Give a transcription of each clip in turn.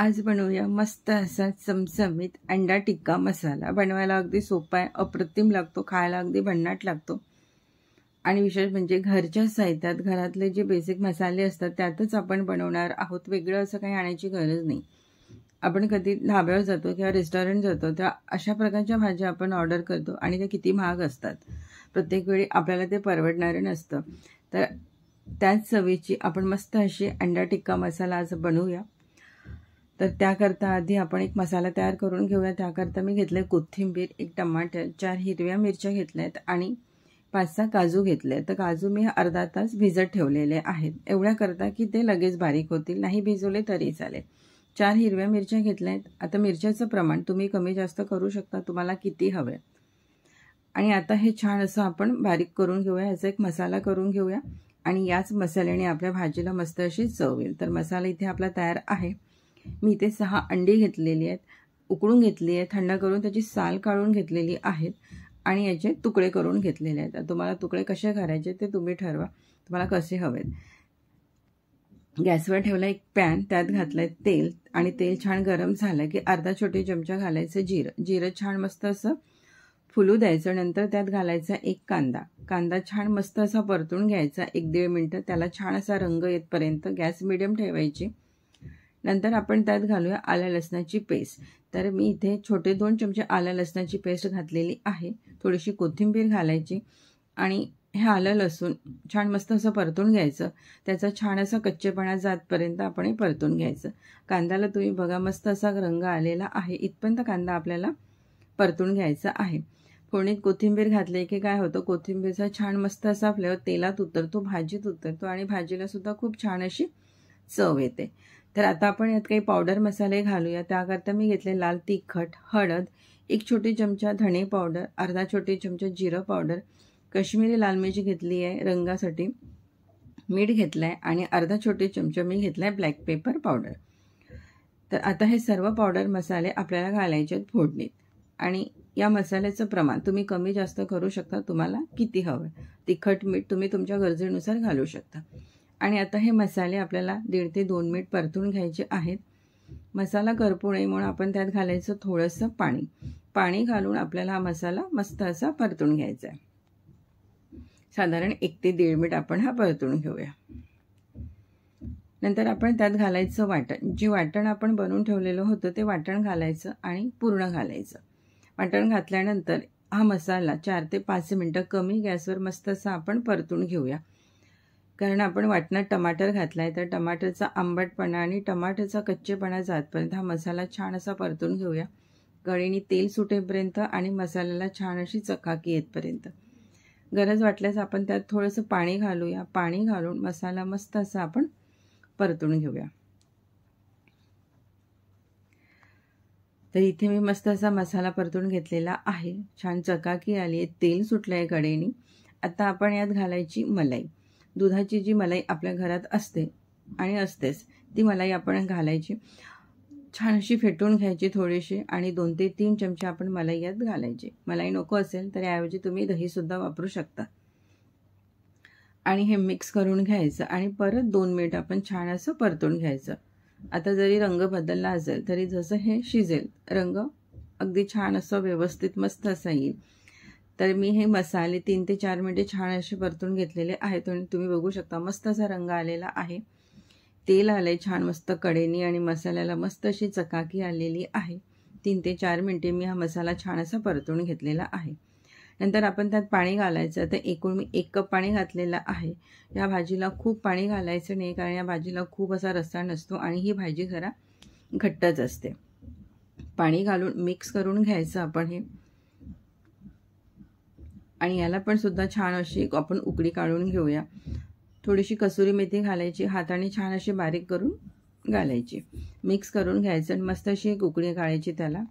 आज बनवूया मस्त असा चमचमीत अंडा टिक्का मसाला बनवायला अगदी सोपा आहे अप्रतिम लागतो खायला अगदी भन्नाट लागतो आणि विशेष म्हणजे घरच्या साहित्यात घरातले जे बेसिक मसाले असतात त्यातच आपण बनवणार आहोत वेगळं असं काही आणायची गरज नाही आपण कधी धाब्यावर जातो किंवा रेस्टॉरंट जातो तेव्हा अशा प्रकारच्या भाज्या आपण ऑर्डर करतो आणि त्या किती महाग असतात प्रत्येक वेळी आपल्याला ते परवडणारं नसतं तर त्याच चवीची आपण मस्त अशी अंडा टिक्का मसाला आज बनवूया तर त्याकरता आधी आपण एक मसाला तयार करून घेऊया त्याकरता मी घेतलं कोथिंबीर एक टमाटर चार हिरव्या मिरच्या घेतल्या आहेत आणि पाच सहा काजू घेतले तर काजू मी अर्धा तास भिजत ठेवलेले आहेत करता की ते लगेच बारीक होतील नाही भिजवले तरी चालेल चार हिरव्या मिरच्या घेतल्या आहेत आता मिरच्याचं प्रमाण तुम्ही कमी जास्त करू शकता तुम्हाला किती हवं आणि आता हे छान असं आपण बारीक करून घेऊया याचा एक मसाला करून घेऊया आणि याच मसाल्याने आपल्या भाजीला मस्त अशी चव येईल तर मसाला इथे आपला तयार आहे मी इथे सहा अंडी घेतलेली आहेत उकळून घेतली आहे थंड करून त्याची साल काढून घेतलेली आहेत आणि याचे तुकडे करून घेतलेले आहेत तुम्हाला तुकडे कसे करायचे ते तुम्ही ठरवा तुम्हाला कसे हवेत गॅसवर ठेवला एक पॅन त्यात घातलं तेल आणि तेल छान गरम झालं की अर्धा छोटे चमचा घालायचं जिरं जिरं छान मस्त असं फुलू द्यायचं नंतर त्यात घालायचा एक कांदा कांदा छान मस्त असा परतून घ्यायचा एक दीड मिनटं त्याला छान असा रंग येतपर्यंत गॅस मिडियम ठेवायची नंतर आपण त्यात घालूया आल्या लसणाची पेस्ट तर मी इथे छोटे दोन चमचे आल्या लसणाची पेस्ट घातलेली आहे थोडीशी कोथिंबीर घालायची आणि हे आलं लसूण छान मस्त असं परतून घ्यायचं त्याचा छान असा कच्चेपणा जातपर्यंत आपण हे परतून घ्यायचं कांद्याला तुम्ही बघा मस्त असा रंग आलेला आहे इथपर्यंत कांदा आपल्याला परतून घ्यायचा आहे फोडणीत कोथिंबीर घातली की काय होतं कोथिंबीरचा छान मस्त असा फ्लेवर तेलात उतरतो भाजीत उतरतो आणि भाजीला सुद्धा खूप छान अशी चव येते तर आता आपण यात काही पावडर मसाले घालूया त्याकरता मी घेतले लाल तिखट हळद एक छोटे चमचा धणे पावडर अर्धा छोटे चमचा जिरं पावडर कश्मीरी लाल मिरची घेतली आहे रंगासाठी मीठ घेतलं आहे आणि अर्धा छोटे चमचा मी घेतला आहे ब्लॅक पेपर पावडर तर आता हे सर्व पावडर मसाले आपल्याला घालायचे आहेत फोडणीत आणि या मसाल्याचं प्रमाण तुम्ही कमी जास्त करू शकता तुम्हाला किती हवं तिखट मीठ तुम्ही तुमच्या गरजेनुसार घालू शकता आणि आता हे मसाले आपल्याला दीड ते दोन मिनिट परतून घ्यायचे आहेत मसाला करपू नये म्हणून आपण त्यात घालायचं थोडंसं पाणी पाणी घालून आपल्याला हा मसाला मस्त असा परतून घ्यायचा आहे साधारण एक ते दीड मिनिट आपण हा परतून घेऊया नंतर आपण त्यात घालायचं वाटण जे वाटण आपण बनवून ठेवलेलं होतं ते वाटण घालायचं आणि पूर्ण घालायचं वाटण घातल्यानंतर हा मसाला चार ते पाच मिनटं कमी गॅसवर मस्त असा आपण परतून घेऊया कारण आपण वाटणार टमाटर घातला आहे तर टमाटरचा आंबटपणा आणि टमाटरचा कच्चेपणा जातपर्यंत हा मसाला छान असा परतून घेऊया गळीने तेल सुटेपर्यंत आणि मसाल्याला छान अशी चकाकी येतपर्यंत गरज वाटल्यास आपण त्यात थोडंसं पाणी घालूया पाणी घालून मसाला मस्त असा आपण परतून घेऊया तर इथे मी मस्त असा मसाला परतून घेतलेला आहे छान चकाकी आली आहे तेल सुटलं आहे गडेनी आता आपण यात घालायची मलाई दुधाची जी मलाई आपल्या घरात असते आणि असतेच ती मलाई आपण घालायची छान अशी फेटून घ्यायची थोडीशी आणि दोन ते तीन चमचे आपण मलाई यात घालायची मलाई नको असेल तर याऐवजी तुम्ही दहीसुद्धा वापरू शकता आणि हे मिक्स करून घ्यायचं आणि परत दोन मिनिट आपण छान असं परतून घ्यायचं आता जरी रंग बदलला असेल तरी जसं हे शिजेल रंग अगदी छान असं व्यवस्थित मस्त असा येईल तर मी हे मसाले तीन ते चार मिनटे छान असे परतून घेतलेले आहेत आणि तुम्ही बघू शकता मस्त असा रंग आलेला आहे तेल आलंय छान मस्त कडेनी आणि मसाल्याला मस्त अशी चकाकी आलेली आहे तीन ते चार मिनटे मी हा मसाला छान असा परतून घेतलेला आहे नंतर आपण त्यात पाणी घालायचं तर एकूण मी एक कप पाणी घातलेलं आहे या भाजीला खूप पाणी घालायचं नाही कारण या भाजीला खूप असा रस्सा नसतो आणि ही भाजी जरा घट्टच असते पाणी घालून मिक्स करून घ्यायचं आपण हे आणि याला पण सुद्धा छान अशी आपण उकडी काढून घेऊया थोडीशी कसुरी मेथी घालायची हाताने छान अशी बारीक करून घालायची मिक्स करून घ्यायचं आणि मस्त अशी एक उकडी काढायची त्याला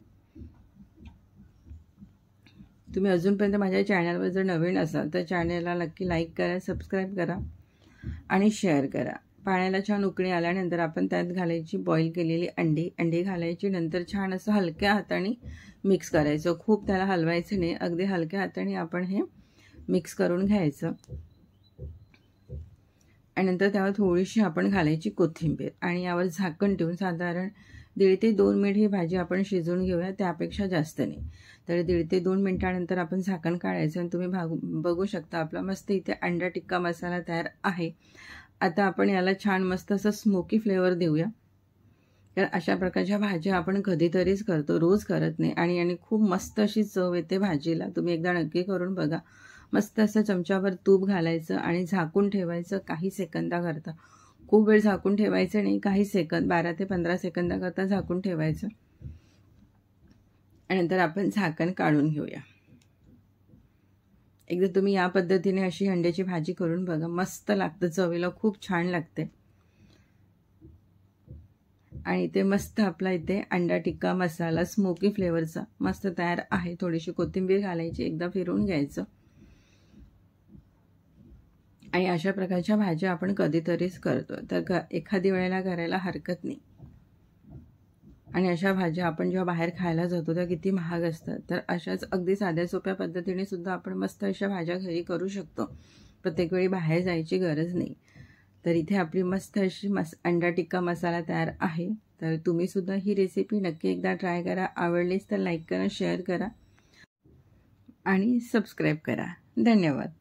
तुम्ही अजूनपर्यंत माझ्या चॅनलवर जर नवीन असाल तर चॅनलला नक्की लाईक करा सबस्क्राईब करा आणि शेअर करा पाण्याला छान उकळी आल्यानंतर आपण त्यात घालायची बॉईल केलेली अंडी अंडी घालायची नंतर छान असं हलक्या हाताने मिक्स करायचं खूप त्याला हलवायचं नाही अगदी हलक्या हाताने आपण हे मिक्स करून घ्यायचं आणि नंतर त्यावर थोडीशी आपण घालायची कोथिंबीर आणि यावर झाकण ठेवून साधारण दीड ते दोन मिनिट ही भाजी आपण शिजवून घेऊया त्यापेक्षा जास्त नाही तर दीड ते दोन मिनिटानंतर आपण झाकण काढायचं आणि तुम्ही भागू बघू शकता आपला मस्त इथे अंडा टिक्का मसाला तयार आहे आता आपण याला छान मस्त असं स्मोकी फ्लेवर देऊया तर अशा प्रकारच्या भाज्या आपण कधीतरीच करतो रोज करत नाही आणि याने खूप मस्त अशी चव येते भाजीला तुम्ही एकदा नक्की करून बघा मस्त असं चमच्यावर तूप घालायचं आणि झाकून ठेवायचं काही सेकंदाकरता खूप वेळ झाकून ठेवायचं नाही काही सेकंद बारा ते पंधरा सेकंदाकरता झाकून ठेवायचं आणि नंतर आपण झाकण काढून घेऊया एकदा तुम्ही या पद्धतीने अशी अंड्याची भाजी करून बघा मस्त लागतं चवीला खूप छान लागते आणि ते मस्त आपला इथे अंडा टिक्का मसाला स्मोकी फ्लेवरचा मस्त तयार आहे थोडीशी कोथिंबीर घालायची एकदा फिरून घ्यायचं आणि अशा प्रकारच्या भाज्या आपण कधीतरीच करतो तर एखादी वेळेला करायला हरकत नाही आणि अशा भाज्या आपण जेव्हा बाहेर खायला जातो तेव्हा किती महाग असतात तर अशाच अगदी साध्या सोप्या पद्धतीने सुद्धा आपण मस्त अशा भाज्या घरी करू शकतो प्रत्येक वेळी बाहेर जायची गरज नाही तर इथे आपली मस्त अशी मस अंडा टिक्का मसाला तयार आहे तर तुम्हीसुद्धा ही रेसिपी नक्की एकदा ट्राय करा आवडलीच तर लाईक करा शेअर करा आणि सबस्क्राईब करा धन्यवाद